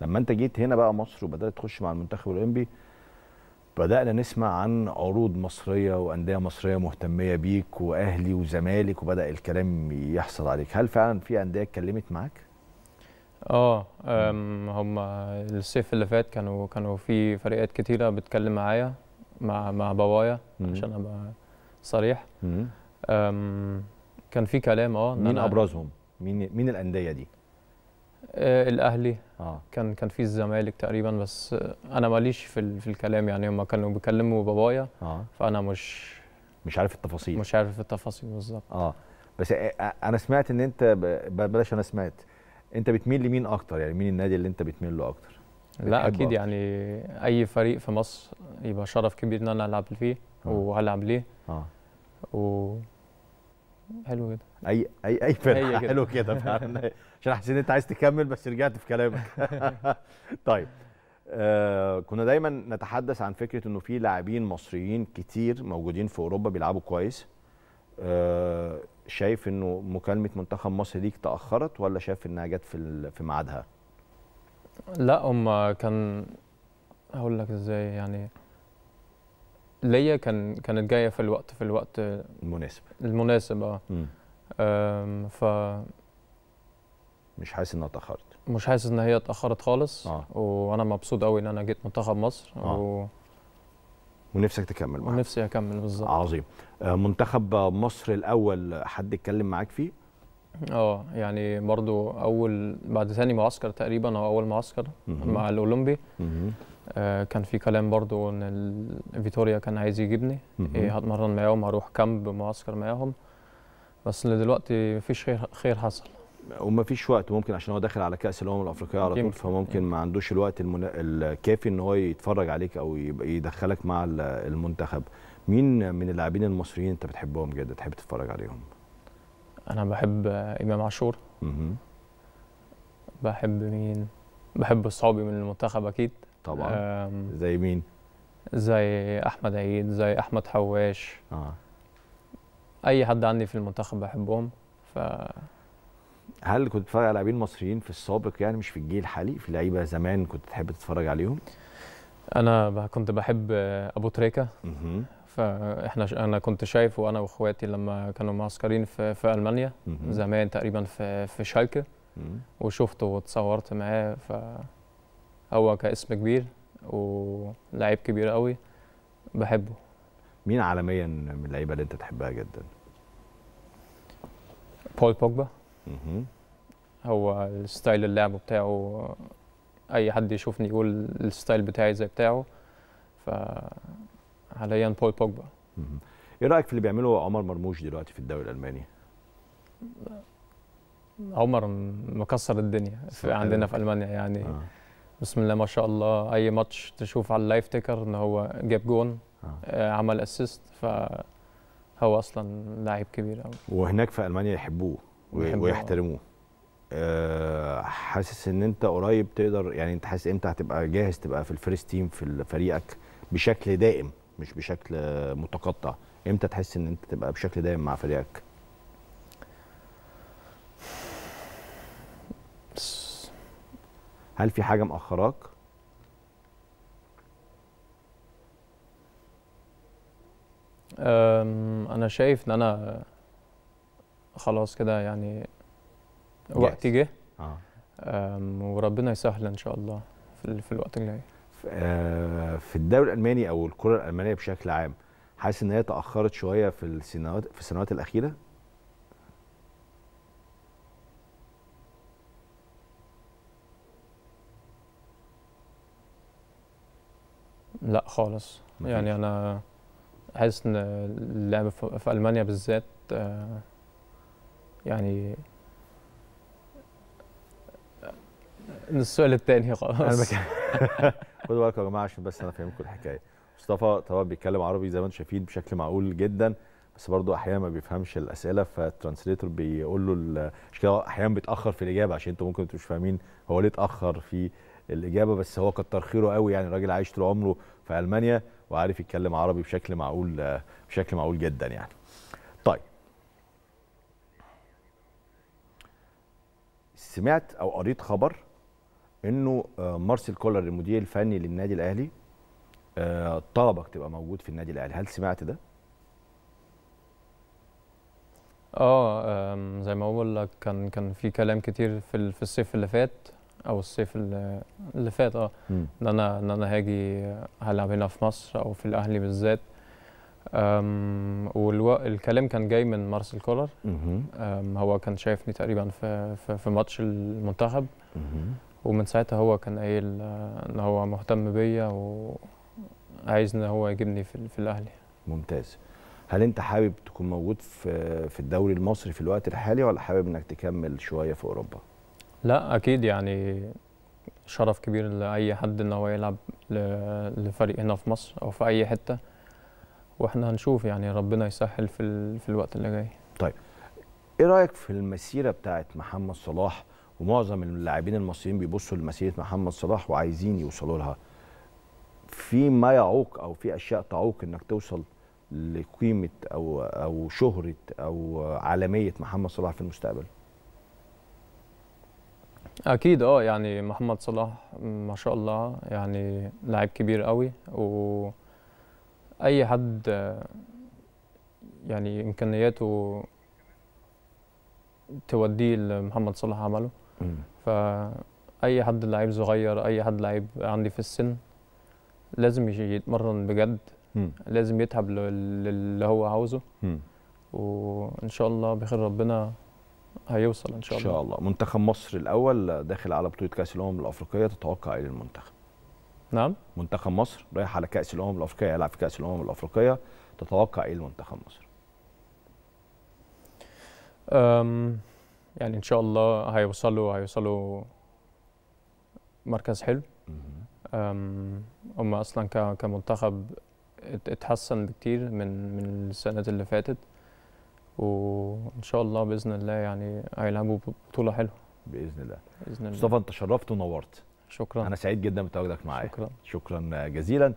لما انت جيت هنا بقى مصر وبدات تخش مع المنتخب الاولمبي بدانا نسمع عن عروض مصريه وانديه مصريه مهتميه بيك واهلي وزمالك وبدا الكلام يحصل عليك هل فعلا في انديه اتكلمت معاك اه هم الصيف اللي فات كانوا كانوا في فريقات كتيره بتكلم معايا مع مع بابايا عشان ابقى صريح كان في كلام اه مين ابرزهم مين مين الانديه دي آه، الاهلي آه. كان كان في الزمالك تقريبا بس انا ماليش في, في الكلام يعني هم كانوا بيكلموا بابايا آه. فانا مش مش عارف التفاصيل مش عارف التفاصيل بالظبط اه بس آه، آه، انا سمعت ان انت بلاش انا سمعت انت بتميل لمين اكتر يعني مين النادي اللي انت بتميل له اكتر لا اكيد أكتر. يعني اي فريق في مصر يبقى شرف كبير ان انا العب فيه آه. وهلعب ليه اه و... حلو كده اي اي اي فرقه حلو كده فعلا عشان حسيت انت عايز تكمل بس رجعت في كلامك طيب آه كنا دايما نتحدث عن فكره انه في لاعبين مصريين كتير موجودين في اوروبا بيلعبوا كويس آه شايف انه مكالمه منتخب مصر ليك تاخرت ولا شايف انها جت في في ميعادها؟ لا هم كان هقول لك ازاي يعني ليا كان كانت جايه في الوقت في الوقت المناسب المناسب اه ف مش حاسس انها اتاخرت مش حاسس ان هي اتاخرت خالص آه. وانا مبسوط قوي ان انا جيت منتخب مصر آه. و... ونفسك تكمل معاك ونفسي اكمل بالظبط عظيم آه، منتخب مصر الاول حد اتكلم معاك فيه اه يعني برضو اول بعد ثاني معسكر تقريبا او اول معسكر مع الاولمبي مم. آه، كان في كلام برضو ان فيتوريا كان عايز يجيبني إيه، هتمرن معاهم هروح كامب معسكر معاهم بس دلوقتي مفيش خير خير حصل وما فيش وقت ممكن عشان هو داخل على كاس الامم الافريقيه على طول فممكن ما عندوش الوقت المنا... الكافي ان هو يتفرج عليك او يدخلك مع المنتخب مين من اللاعبين المصريين انت بتحبهم جدا تحب تتفرج عليهم انا بحب امام عاشور بحب مين بحب صحابي من المنتخب اكيد طبعا زي مين زي احمد عيد زي احمد حواش اه اي حد عندي في المنتخب بحبهم ف هل كنت بتتفرج على لاعبين مصريين في السابق يعني مش في الجيل الحالي في لعيبه زمان كنت تحب تتفرج عليهم انا كنت بحب ابو تريكه فاحنا انا كنت شايفه انا واخواتي لما كانوا معسكرين في, في المانيا زمان تقريبا في في شالكه وشفته واتصورت معاه ف هو كاسم كبير ولاعيب كبير قوي بحبه مين عالميا من اللعيبه اللي انت تحبها جدا؟ بول بوجبا هو الستايل اللعب بتاعه اي حد يشوفني يقول الستايل بتاعي زي بتاعه ف حاليا بول بوجبا ايه رايك في اللي بيعمله عمر مرموش دلوقتي في الدوري الالماني؟ عمر مكسر الدنيا في عندنا في المانيا يعني آه. بسم الله ما شاء الله اي ماتش تشوف على اللايف تيكر ان هو جاب جون آه. آه، عمل اسيست فهو اصلا لاعب كبير قوي وهناك في المانيا يحبوه ويحترموه آه حاسس ان انت قريب تقدر يعني انت حاسس امتى هتبقى جاهز تبقى في الفيرست تيم في فريقك بشكل دائم مش بشكل متقطع امتى تحس ان انت تبقى بشكل دائم مع فريقك هل في حاجه مأخراك انا شايف ان انا خلاص كده يعني وقتي جه آه. وربنا يسهل ان شاء الله في, في الوقت الجاي آه، في الدوري الالماني او الكره الالمانيه بشكل عام حاسس ان هي تاخرت شويه في السنوات في السنوات الاخيره لا خالص مفيش. يعني انا حاسس ان اللعب في المانيا بالذات آه، يعني آه، السؤال الثاني خلاص خدوا بالكم يا جماعه عشان بس انا افهمكم الحكايه مصطفى طبعا بيتكلم عربي زي ما انتم شايفين بشكل معقول جدا بس برضه احيانا ما بيفهمش الاسئله فالترانسليتور بيقول له عشان كده احيانا بيتاخر في الاجابه عشان انتم ممكن تبقوا مش فاهمين هو ليه اتاخر في الاجابه بس هو كتر خيره قوي يعني الراجل عايش طول عمره في المانيا وعارف يتكلم عربي بشكل معقول بشكل معقول جدا يعني طيب سمعت او قريت خبر انه آه، مارسيل كولر المدير الفني للنادي الاهلي آه، طلبك تبقى موجود في النادي الاهلي هل سمعت ده اه زي ما بقول لك كان كان في كلام كتير في في الصيف اللي فات او الصيف اللي فات اه ان انا ان انا هاجي هلعب هنا في مصر او في الاهلي بالذات والكلام كان جاي من مارسيل كولر هو كان شايفني تقريبا في في, في ماتش المنتخب ومن ساعتها هو كان قايل آه، ان هو مهتم بيا وعايز ان هو يجيبني في, في الاهلي ممتاز هل انت حابب تكون موجود في في الدوري المصري في الوقت الحالي ولا حابب انك تكمل شويه في اوروبا لا اكيد يعني شرف كبير لاي حد ان هو يلعب لفريق هنا في مصر او في اي حته واحنا هنشوف يعني ربنا يسهل في في الوقت اللي جاي طيب ايه رايك في المسيره بتاعه محمد صلاح ومعظم اللاعبين المصريين بيبصوا لمسيره محمد صلاح وعايزين يوصلوا لها في ما يعوق او في اشياء تعوق انك توصل لقيمه او او شهره او عالميه محمد صلاح في المستقبل اكيد اه يعني محمد صلاح ما شاء الله يعني لاعب كبير قوي و اي حد يعني امكانياته توديه لمحمد صلاح عمله فاي حد لعيب صغير اي حد لعيب عندي في السن لازم يتمرن بجد مم. لازم يتعب للي هو عاوزه وان شاء الله بخير ربنا هيوصل ان شاء الله ان شاء الله منتخب مصر الاول داخل على بطوله كاس الامم الافريقيه تتوقع ايه للمنتخب نعم منتخب مصر رايح على كاس الامم الافريقيه هيلعب في كاس الامم الافريقيه تتوقع ايه لمنتخب مصر أم يعني ان شاء الله هيوصلوا هيوصلوا مركز حلو هم اصلا كمنتخب اتحسن بكتير من من السنه اللي فاتت وان شاء الله باذن الله يعني هيلعبوا بطوله حلوه باذن الله باذن الله مصطفى انت شرفت ونورت شكرا انا سعيد جدا بتواجدك معايا شكرا شكرا جزيلا